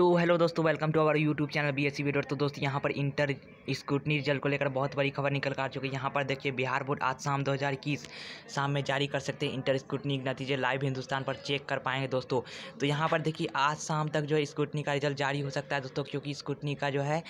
तो हेलो दोस्तों welcome to our YouTube channel B S C तो दोस्तों यहाँ पर इंटर स्क्रूटनी रिजल्ट को लेकर बहुत बड़ी खबर निकल कर आ चुकी है यहाँ पर देखिए बिहार बोर्ड आज शाम 2021 शाम में जारी कर सकते हैं इंटर स्क्रूटनी के नतीजे लाइव हिंदुस्तान पर चेक कर पाएंगे दोस्तों तो यहाँ पर देखिए आज शाम तक जो है स्क्रूटनी का रिजल्ट जारी हो सकता है दोस्तों क्योंकि स्क्रूटनी का जो है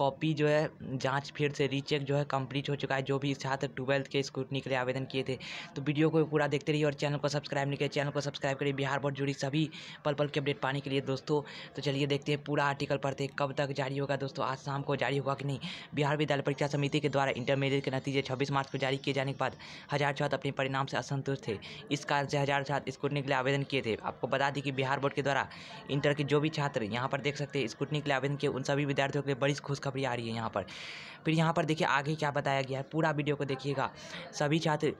कॉपी जो है जाँच फिर से रीचेक जो है कम्प्लीट हो चुका है जो भी छात्र ट्वेल्थ के स्क्रूटनी के लिए आवेदन किए थे तो वीडियो को पूरा देखते रहिए और चैनल को सब्सक्राइब नहीं किया चैनल को सब्सक्राइब करिए बिहार बोर्ड जुड़ी सभी पल पल के अपडेट पाने के लिए दोस्तों तो चलिए देखते हैं पूरा आर्टिकल पढ़ते हैं कब तक जारी होगा दोस्तों आज शाम को जारी होगा कि नहीं बिहार विद्यालय परीक्षा समिति के द्वारा इंटरमीडिएट के नतीजे छब्बीस मार्च को जारी किए जाने के बाद हज़ार छात्र अपने परिणाम से असंतुष्ट थे इस कारण से हज़ार छात्र स्कूटनी के लिए आवेदन किए थे आपको बता दें कि बिहार बोर्ड के द्वारा इंटर के जो भी छात्र यहाँ पर देख सकते हैं स्कूटनी के लिए आवेदन किए उन सभी विद्यार्थियों के लिए बड़ी खुशखबरी आ रही है यहाँ पर फिर यहाँ पर देखिए आगे क्या बताया गया है पूरा वीडियो को देखिएगा सभी छात्र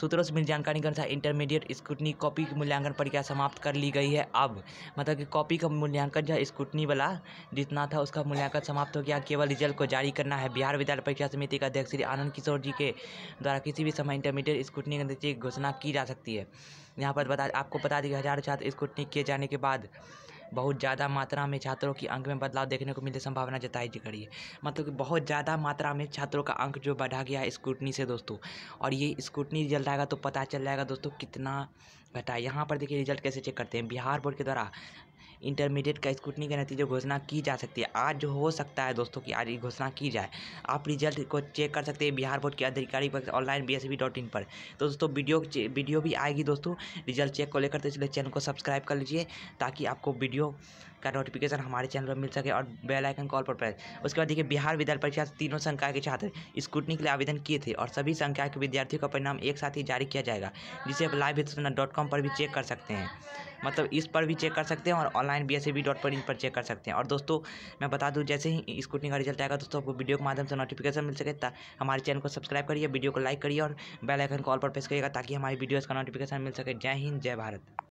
सूत्रों से मिली जानकारी के अनुसार इंटरमीडिएट स्कूटनी कॉपी की मूल्यांकन परीक्षा समाप्त कर ली गई है अब मतलब कि कॉपी का मूल्यांकन जो है स्कूटनी वाला जितना था उसका मूल्यांकन समाप्त हो गया केवल रिजल्ट को जारी करना है बिहार विद्यालय परीक्षा समिति का अध्यक्ष श्री आनंद किशोर जी के द्वारा किसी भी समय इंटरमीडिएट स्कूटनी के की घोषणा की जा सकती है यहाँ पर बता आपको बता दें कि हज़ारों छात्र स्कूटनी किए जाने के बाद बहुत ज़्यादा मात्रा में छात्रों की अंक में बदलाव देखने को मिलने संभावना जताई जी करिए है मतलब कि बहुत ज़्यादा मात्रा में छात्रों का अंक जो बढ़ा गया है स्कूटनी से दोस्तों और ये स्कूटनी रिजल्ट आएगा तो पता चल जाएगा दोस्तों कितना घटा है यहाँ पर देखिए रिजल्ट कैसे चेक करते हैं बिहार बोर्ड के द्वारा इंटरमीडिएट का स्कूटनी के नतीजे घोषणा की जा सकती है आज जो हो सकता है दोस्तों कि आज ये घोषणा की जाए आप रिजल्ट को चेक कर सकते हैं बिहार बोर्ड के आधिकारिक पर online B S B dot in पर तो दोस्तों वीडियो वीडियो भी आएगी दोस्तों रिजल्ट चेक को लेकर तो इसलिए चैनल को सब्सक्राइब कर लीजिए ताकि आपको वीडियो वीडियो का नोटिफिकेशन हमारे चैनल पर मिल सके और बेल आइकन कॉल पर प्रेस उसके बाद देखिए बिहार विद्यालय परीक्षा तीनों संकाय के छात्र स्कूटनी के लिए आवेदन किए थे और सभी संकाय के विद्यार्थियों का परिणाम एक साथ ही जारी किया जाएगा जिसे आप लाइव डॉट कॉम पर भी चेक कर सकते हैं मतलब इस पर भी चेक कर सकते हैं और ऑनलाइन बी एस डॉट पर इन पर चेक कर सकते हैं और दोस्तों मैं बता दूँ जैसे ही स्कूटनी का रिजल्ट आएगा दोस्तों आपको वीडियो के माध्यम से नोटिफिकेशन मिल सके हमारे चैनल को सब्सक्राइब करिए वीडियो को लाइक करिए और बेलाइकन कॉल पर प्रेस करिएगा ताकि हमारी वीडियोज़ का नोटिफिकेशन मिल सके जय हिंद जय भारत